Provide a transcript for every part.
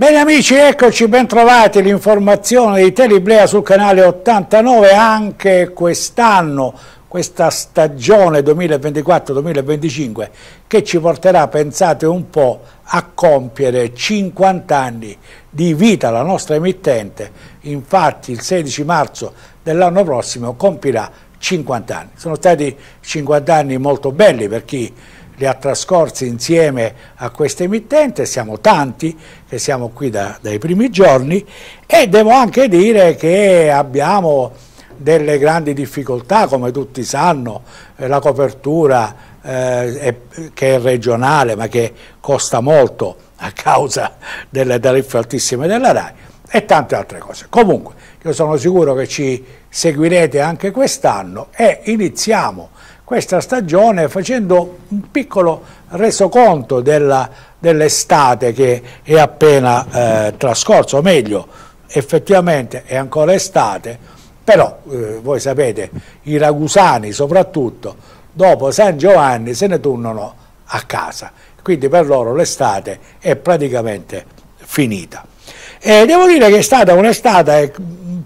Bene amici, eccoci, bentrovati, trovati, l'informazione di Teliblea sul canale 89 anche quest'anno, questa stagione 2024-2025 che ci porterà, pensate un po', a compiere 50 anni di vita la nostra emittente, infatti il 16 marzo dell'anno prossimo compirà 50 anni. Sono stati 50 anni molto belli per chi le ha trascorse insieme a questa emittente, siamo tanti che siamo qui da, dai primi giorni e devo anche dire che abbiamo delle grandi difficoltà, come tutti sanno, eh, la copertura eh, è, che è regionale ma che costa molto a causa delle tariffe altissime della RAI e tante altre cose. Comunque, io sono sicuro che ci seguirete anche quest'anno e iniziamo questa stagione facendo un piccolo resoconto dell'estate dell che è appena eh, trascorsa, o meglio, effettivamente è ancora estate, però eh, voi sapete, i ragusani soprattutto, dopo San Giovanni se ne tornano a casa, quindi per loro l'estate è praticamente finita. E devo dire che è stata un'estate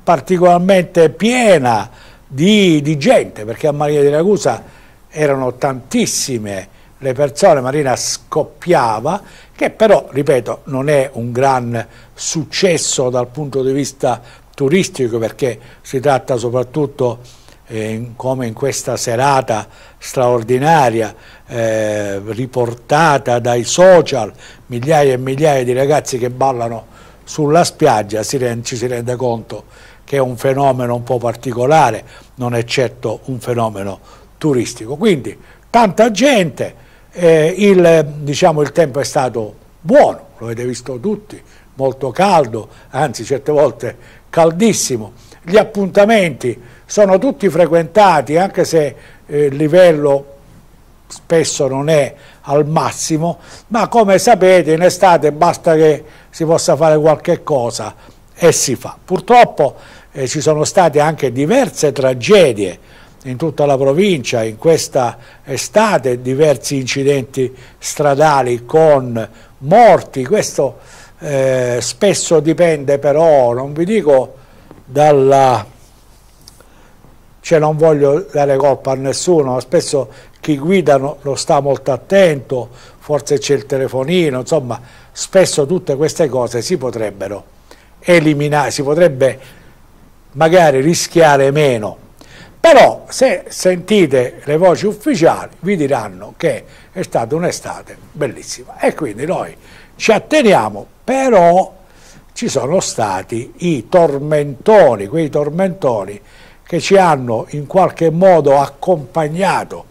particolarmente piena, di, di gente, perché a Marina di Ragusa erano tantissime le persone, Marina scoppiava, che però, ripeto, non è un gran successo dal punto di vista turistico perché si tratta soprattutto, eh, come in questa serata straordinaria, eh, riportata dai social, migliaia e migliaia di ragazzi che ballano sulla spiaggia, si rende, ci si rende conto che è un fenomeno un po' particolare, non è certo un fenomeno turistico. Quindi tanta gente, eh, il, diciamo, il tempo è stato buono, lo avete visto tutti, molto caldo, anzi certe volte caldissimo. Gli appuntamenti sono tutti frequentati, anche se eh, il livello spesso non è al massimo, ma come sapete in estate basta che si possa fare qualche cosa e si fa. Purtroppo eh, ci sono state anche diverse tragedie in tutta la provincia, in questa estate diversi incidenti stradali con morti, questo eh, spesso dipende però, non vi dico dalla... Cioè non voglio dare colpa a nessuno, ma spesso chi guida no, lo sta molto attento, forse c'è il telefonino, insomma spesso tutte queste cose si potrebbero eliminare, si potrebbe eliminare magari rischiare meno. Però se sentite le voci ufficiali vi diranno che è stata un'estate bellissima e quindi noi ci atteniamo, però ci sono stati i tormentoni, quei tormentoni che ci hanno in qualche modo accompagnato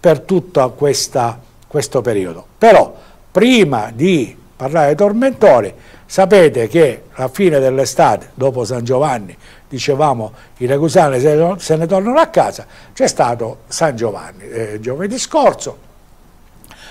per tutto questa, questo periodo. Però prima di parlare dei tormentoni Sapete che alla fine dell'estate, dopo San Giovanni, dicevamo i ragusani se, se ne tornano a casa, c'è stato San Giovanni eh, giovedì scorso,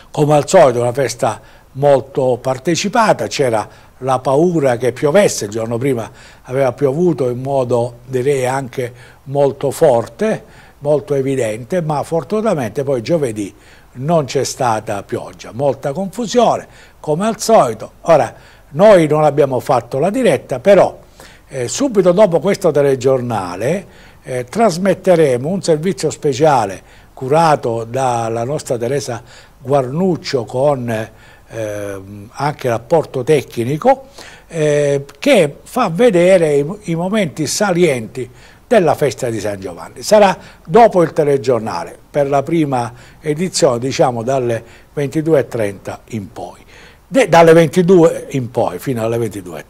come al solito una festa molto partecipata, c'era la paura che piovesse, il giorno prima aveva piovuto in modo direi anche molto forte, molto evidente, ma fortunatamente poi giovedì non c'è stata pioggia, molta confusione come al solito. Ora noi non abbiamo fatto la diretta, però eh, subito dopo questo telegiornale eh, trasmetteremo un servizio speciale curato dalla nostra Teresa Guarnuccio con eh, anche l'apporto tecnico eh, che fa vedere i, i momenti salienti della festa di San Giovanni. Sarà dopo il telegiornale, per la prima edizione, diciamo dalle 22.30 in poi dalle 22 in poi, fino alle 22.30.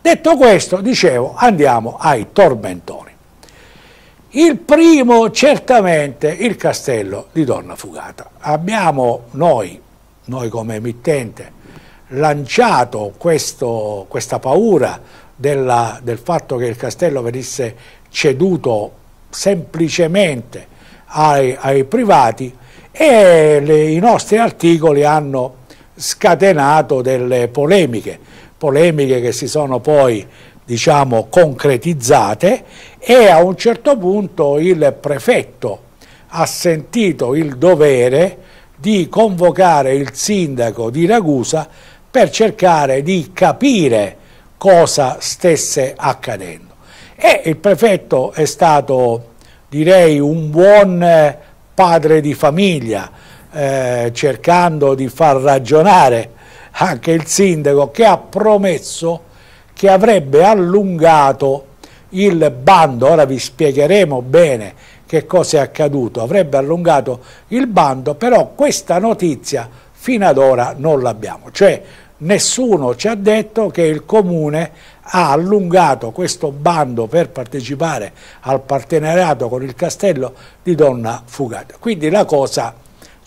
Detto questo, dicevo, andiamo ai tormentori. Il primo, certamente, il castello di Donna Fugata. Abbiamo noi, noi come emittente, lanciato questo, questa paura della, del fatto che il castello venisse ceduto semplicemente ai, ai privati e le, i nostri articoli hanno scatenato delle polemiche, polemiche che si sono poi diciamo, concretizzate e a un certo punto il prefetto ha sentito il dovere di convocare il sindaco di Ragusa per cercare di capire cosa stesse accadendo. E il prefetto è stato, direi, un buon padre di famiglia, eh, cercando di far ragionare anche il sindaco che ha promesso che avrebbe allungato il bando, ora vi spiegheremo bene che cosa è accaduto, avrebbe allungato il bando, però questa notizia fino ad ora non l'abbiamo, cioè nessuno ci ha detto che il comune ha allungato questo bando per partecipare al partenariato con il castello di Donna Fugata, quindi la cosa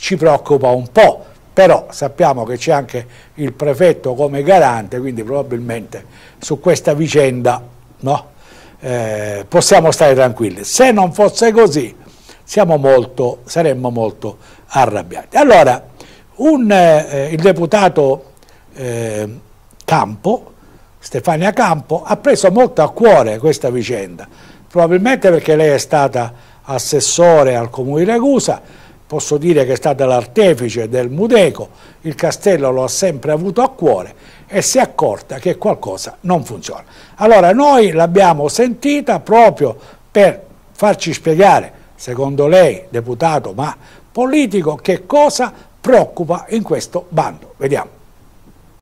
ci preoccupa un po', però sappiamo che c'è anche il prefetto come garante, quindi probabilmente su questa vicenda no, eh, possiamo stare tranquilli. Se non fosse così molto, saremmo molto arrabbiati. Allora, un, eh, il deputato eh, Campo, Stefania Campo, ha preso molto a cuore questa vicenda, probabilmente perché lei è stata assessore al comune di Ragusa, posso dire che è stata l'artefice del Mudeco, il castello lo ha sempre avuto a cuore e si è accorta che qualcosa non funziona. Allora noi l'abbiamo sentita proprio per farci spiegare, secondo lei, deputato ma politico, che cosa preoccupa in questo bando. Vediamo.